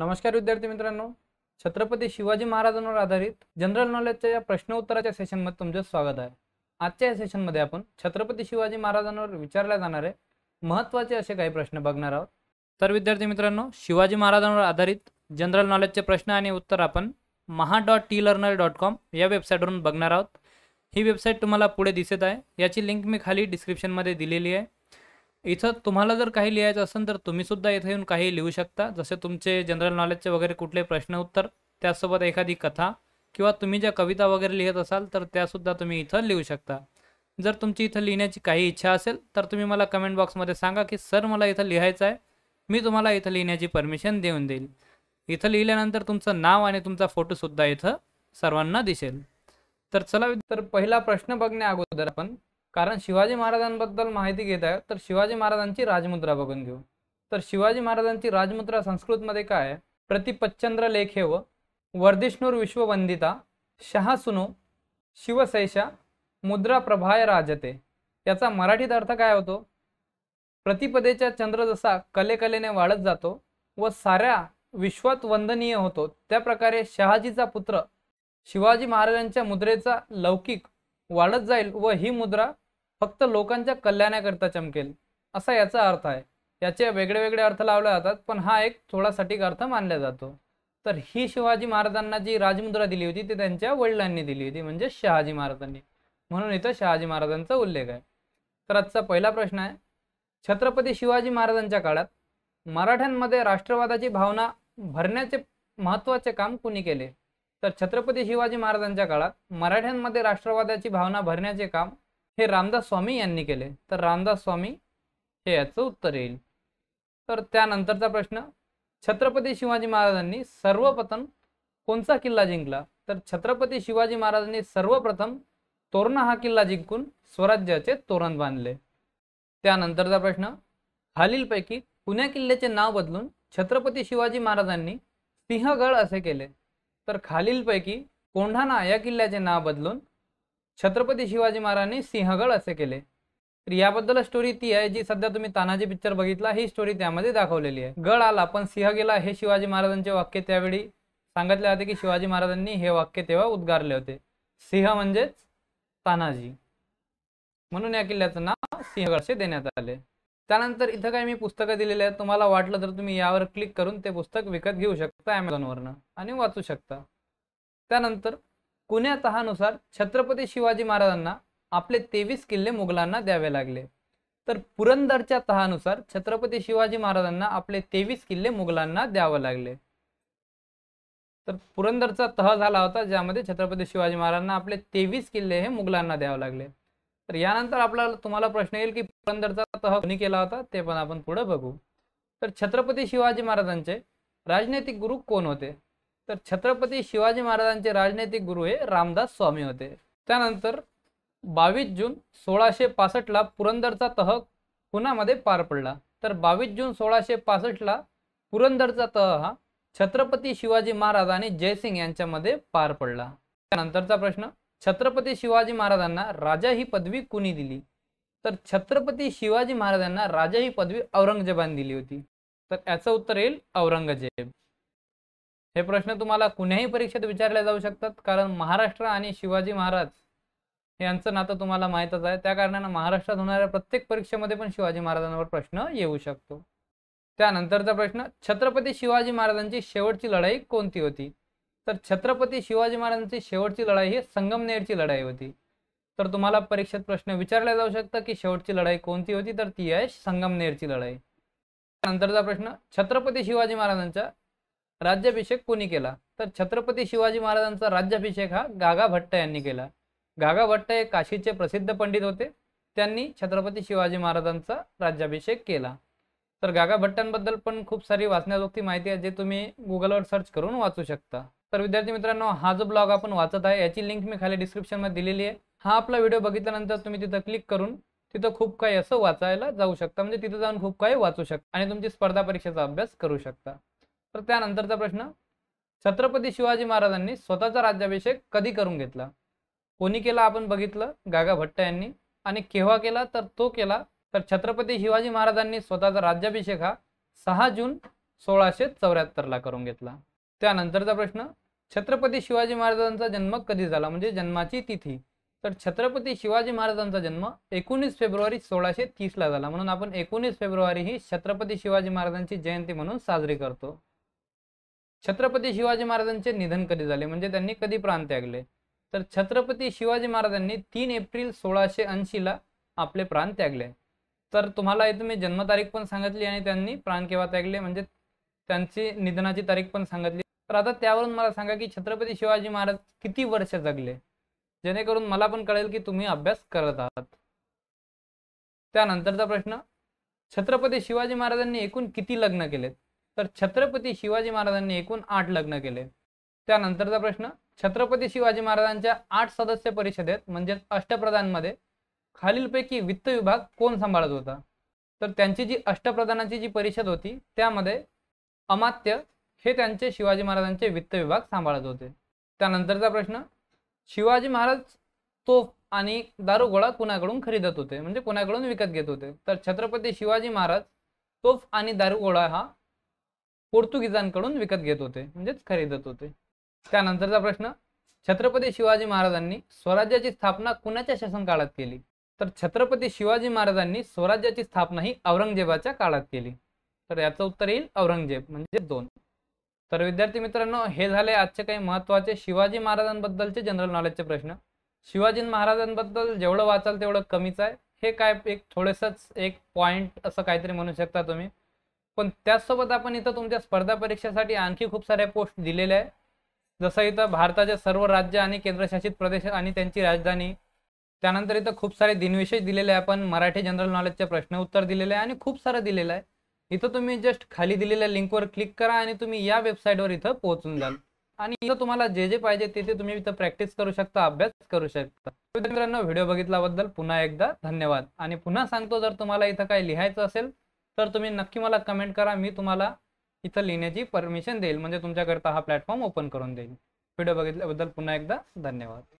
नमस्कार विद्यार्थी मित्रांनो छत्रपती शिवाजी महाराजांवर आधारित जनरल नॉलेजच्या या प्रश्न उत्तराच्या सेशनमध्ये तुमचं स्वागत आहे आजच्या या सेशनमध्ये आपण छत्रपती शिवाजी महाराजांवर विचारल्या जाणारे महत्त्वाचे असे काही प्रश्न बघणार आहोत तर विद्यार्थी मित्रांनो शिवाजी महाराजांवर आधारित जनरल नॉलेजचे प्रश्न आणि उत्तर आपण Maha dot T learner dot com या वेबसाईटवरून बघणार आहोत ही वेबसाईट तुम्हाला पुढे दिसत आहे याची लिंक मी खाली डिस्क्रिप्शनमध्ये दिलेली आहे इथं तुम्हाला जर काही लिहायचं असेल तर तुम्ही सुद्धा इथे येऊन काही लिहू शकता जसे तुमचे जनरल नॉलेजचे वगैरे कुठले प्रश्न उत्तर त्यासोबत एखादी कथा किंवा तुम्ही ज्या कविता वगैरे लिहित असाल तर त्या सुद्धा तुम्ही इथं लिहू शकता जर तुमची इथं लिहिण्याची काही इच्छा असेल तर तुम्ही मला कमेंट बॉक्समध्ये सांगा की सर मला इथं लिहायचं आहे मी तुम्हाला इथं लिहिण्याची परमिशन देऊन देईल इथं लिहिल्यानंतर तुमचं नाव आणि तुमचा फोटो सुद्धा इथं सर्वांना दिसेल तर चला तर पहिला प्रश्न बघण्या अगोदर आपण कारण शिवाजी महाराजांबद्दल माहिती घेत आहे तर शिवाजी महाराजांची राजमुद्रा बघून घेऊ तर शिवाजी महाराजांची राजमुद्रा संस्कृतमध्ये काय आहे प्रतिपच्चंद्र लेखेव वर्धिष्णूर विश्ववंदिता शहा सुनो शिवसैषा मुद्रा प्रभाय राजते याचा मराठीत अर्थ काय होतो प्रतिपदेच्या चंद्र जसा कलेकलेने वाढत जातो व साऱ्या विश्वात वंदनीय होतो त्याप्रकारे शहाजीचा पुत्र शिवाजी महाराजांच्या मुद्रेचा लौकिक वाढत जाईल व ही मुद्रा फक्त लोकांच्या कल्याणाकरता चमकेल असा याचा अर्थ आहे याचे वेगळे वेगळे अर्थ लावले जातात पण हा एक थोडा सटीक अर्थ मानला जातो तर ही शिवाजी महाराजांना जी राजमुद्रा दिली होती ती त्यांच्या वडिलांनी दिली होती म्हणजे शहाजी महाराजांनी म्हणून इथं शहाजी महाराजांचा उल्लेख आहे तर आजचा पहिला प्रश्न आहे छत्रपती शिवाजी महाराजांच्या काळात मराठ्यांमध्ये राष्ट्रवादाची भावना भरण्याचे महत्त्वाचे काम कुणी केले तर छत्रपती शिवाजी महाराजांच्या काळात मराठ्यांमध्ये राष्ट्रवादाची भावना भरण्याचे काम हे रामदास स्वामी यांनी केले तर रामदास स्वामी हे याचं उत्तर येईल तर त्यानंतरचा प्रश्न छत्रपती शिवाजी महाराजांनी सर्वप्रथम कोणता किल्ला जिंकला तर छत्रपती शिवाजी महाराजांनी सर्वप्रथम तोरणा हा किल्ला जिंकून स्वराज्याचे तोरण बांधले त्यानंतरचा प्रश्न खालीलपैकी पुण्या किल्ल्याचे नाव बदलून छत्रपती शिवाजी महाराजांनी सिंहगड असे केले तर खालीलपैकी कोंढाणा या किल्ल्याचे नाव बदलून छत्रपती शिवाजी महाराजांनी सिंहगड असे केले तर याबद्दल स्टोरी ती आहे जी सध्या तुम्ही तानाजी पिक्चर बघितला ही स्टोरी त्यामध्ये दाखवलेली आहे गड आला पण सिंह गेला हे शिवाजी महाराजांचे वाक्य त्यावेळी सांगितले होते की शिवाजी महाराजांनी हे वाक्य तेव्हा उद्गारले होते सिंह म्हणजेच तानाजी म्हणून या किल्ल्याचं नाव सिंहगड असे देण्यात आले त्यानंतर इथं काही मी पुस्तकं दिलेली आहेत तुम्हाला वाटलं तर तुम्ही यावर क्लिक करून ते पुस्तक विकत घेऊ शकता ॲमेझॉनवरनं आणि वाचू शकता त्यानंतर कुण्या तहानुसार छत्रपती शिवाजी महाराजांना आपले तेवीस किल्ले मुघलांना द्यावे लागले तर पुरंदरच्या तहानुसार छत्रपती शिवाजी महाराजांना आपले तेवीस किल्ले मुघलांना द्यावे लागले तर पुरंदरचा तह झाला होता ज्यामध्ये छत्रपती शिवाजी महाराजांना आपले तेवीस किल्ले हे मुघलांना द्यावे लागले तर यानंतर आपल्याला तुम्हाला प्रश्न येईल की पुरंदरचा तह कोणी केला होता ते पण आपण पुढे बघू तर छत्रपती शिवाजी महाराजांचे राजनैतिक गुरु कोण होते तर छत्रपती शिवाजी महाराजांचे राजनैतिक गुरु हे रामदास स्वामी होते त्यानंतर बावीस जून सोळाशे पासष्टला पुरंदरचा तह पुण्यामध्ये पार पडला तर बावीस जून सोळाशे पासष्टला पुरंदरचा तह हा छत्रपती शिवाजी महाराज आणि जयसिंग यांच्यामध्ये पार पडला त्यानंतरचा प्रश्न छत्रपती शिवाजी महाराजांना राजा ही पदवी कुणी दिली तर छत्रपती शिवाजी महाराजांना राजा ही पदवी औरंगजेबाने दिली होती तर याचं उत्तर येईल औरंगजेब हे प्रश्न तुम्हाला कुण्याही परीक्षेत विचारले जाऊ शकतात कारण महाराष्ट्र आणि शिवाजी महाराज यांचं नातं तुम्हाला माहीतच आहे त्या कारणानं महाराष्ट्रात होणाऱ्या प्रत्येक परीक्षेमध्ये पण शिवाजी महाराजांवर प्रश्न येऊ शकतो त्यानंतरचा प्रश्न छत्रपती शिवाजी महाराजांची शेवटची लढाई कोणती होती तर छत्रपती शिवाजी महाराजांची शेवटची लढाई ही संगमनेरची लढाई होती तर तुम्हाला परीक्षेत प्रश्न विचारला जाऊ शकतो की शेवटची लढाई कोणती होती तर ती आहे संगमनेरची लढाई त्यानंतरचा प्रश्न छत्रपती शिवाजी महाराजांच्या राज्याभिषेक कोणी केला तर छत्रपती शिवाजी महाराजांचा राज्याभिषेक हा गागा भट्ट यांनी केला गागा भट्ट हे काशीचे प्रसिद्ध पंडित होते त्यांनी छत्रपती शिवाजी महाराजांचा राज्याभिषेक केला तर गागा भट्टांबद्दल पण खूप सारी वाचण्याजोगती माहिती आहे जे तुम्ही गुगलवर सर्च करून वाचू शकता तर विद्यार्थी मित्रांनो हा जो ब्लॉग आपण वाचत आहे याची लिंक मी खाली डिस्क्रिप्शनमध्ये दिलेली आहे हा आपला व्हिडिओ बघितल्यानंतर तुम्ही तिथं क्लिक करून तिथं खूप काही असं वाचायला जाऊ शकता म्हणजे तिथं जाऊन खूप काही वाचू शकता आणि तुमची स्पर्धा परीक्षेचा अभ्यास करू शकता तर त्यानंतरचा प्रश्न छत्रपती शिवाजी महाराजांनी स्वतःचा राज्याभिषेक कधी करून घेतला कोणी केला आपण बघितलं गागा भट्ट यांनी आणि केव्हा केला तर तो केला तर छत्रपती शिवाजी महाराजांनी स्वतःचा राज्याभिषेक हा सहा जून सोळाशे चौऱ्याहत्तरला करून घेतला त्यानंतरचा प्रश्न छत्रपती शिवाजी महाराजांचा जन्म कधी झाला म्हणजे जन्माची तिथी तर छत्रपती शिवाजी महाराजांचा जन्म एकोणीस फेब्रुवारी सोळाशे तीसला झाला म्हणून आपण एकोणीस फेब्रुवारी ही छत्रपती शिवाजी महाराजांची जयंती म्हणून साजरी करतो छत्रपती शिवाजी महाराजांचे निधन कधी झाले म्हणजे त्यांनी कधी प्राण त्यागले तर छत्रपती शिवाजी महाराजांनी तीन एप्रिल सोळाशे ला आपले प्राण त्यागले तर तुम्हाला इथं मी जन्मतारीख पण सांगितली आणि त्यांनी प्राण केव्हा त्यागले म्हणजे त्यांची निधनाची तारीख पण सांगितली तर आता त्यावरून मला सांगा की छत्रपती शिवाजी महाराज किती वर्ष जगले जेणेकरून मला पण कळेल की तुम्ही अभ्यास करत आहात त्यानंतरचा प्रश्न छत्रपती शिवाजी महाराजांनी एकूण किती लग्न केलेत तर छत्रपती शिवाजी महाराजांनी एकूण आठ लग्न केले त्यानंतरचा प्रश्न छत्रपती शिवाजी महाराजांच्या आठ सदस्य परिषदेत म्हणजेच अष्टप्रधानमध्ये खालीलपैकी वित्त विभाग कोण सांभाळत होता तर त्यांची जी अष्टप्रधानाची जी परिषद होती त्यामध्ये अमात्य हे त्यांचे शिवाजी महाराजांचे वित्त विभाग सांभाळत होते त्यानंतरचा प्रश्न शिवाजी महाराज तोफ आणि दारुगोळा कुणाकडून खरीदत होते म्हणजे कुणाकडून विकत घेत होते तर छत्रपती शिवाजी महाराज तोफ आणि दारुगोळा हा पोर्तुगीजांकडून विकत घेत होते म्हणजेच खरेदत होते त्यानंतरचा प्रश्न छत्रपती शिवाजी महाराजांनी स्वराज्याची स्थापना कुणाच्या शासनकाळात केली तर छत्रपती शिवाजी महाराजांनी स्वराज्याची स्थापना ही औरंगजेबाच्या काळात केली तर याचं उत्तर येईल औरंगजेब म्हणजे दोन तर विद्यार्थी मित्रांनो हे झाले आजचे काही महत्त्वाचे शिवाजी महाराजांबद्दलचे जनरल नॉलेजचे प्रश्न शिवाजी महाराजांबद्दल जेवढं वाचाल तेवढं कमीच आहे हे काय एक थोडंसंच एक पॉईंट असं काहीतरी म्हणू शकता तुम्ही पण त्याचसोबत आपण इथं तुमच्या स्पर्धा परीक्षेसाठी आणखी खूप सारे पोस्ट दिलेल्या आहे जसं इथं भारताच्या सर्व राज्य आणि केंद्रशासित प्रदेश आणि त्यांची राजधानी त्यानंतर इथं खूप सारे दिनविशेष दिलेले आहे आपण मराठी जनरल नॉलेजचे प्रश्न उत्तर दिलेले आहे आणि खूप सारं दिलेलं आहे इथं तुम्ही जस्ट खाली दिलेल्या लिंकवर क्लिक करा आणि तुम्ही या वेबसाईटवर इथं पोहोचून जाल आणि इथं तुम्हाला जे जे पाहिजे ते ते तुम्ही इथं प्रॅक्टिस करू शकता अभ्यास करू शकता मित्रांनो व्हिडिओ बघितल्याबद्दल पुन्हा एकदा धन्यवाद आणि पुन्हा सांगतो जर तुम्हाला इथं काही लिहायचं असेल तर तुम्ही नक्की मला कमेंट करा मी तुम्हाला इथं लिहिण्याची परमिशन देईल म्हणजे तुमच्याकरता हा प्लॅटफॉर्म ओपन करून देईल व्हिडिओ बघितल्याबद्दल पुन्हा एकदा धन्यवाद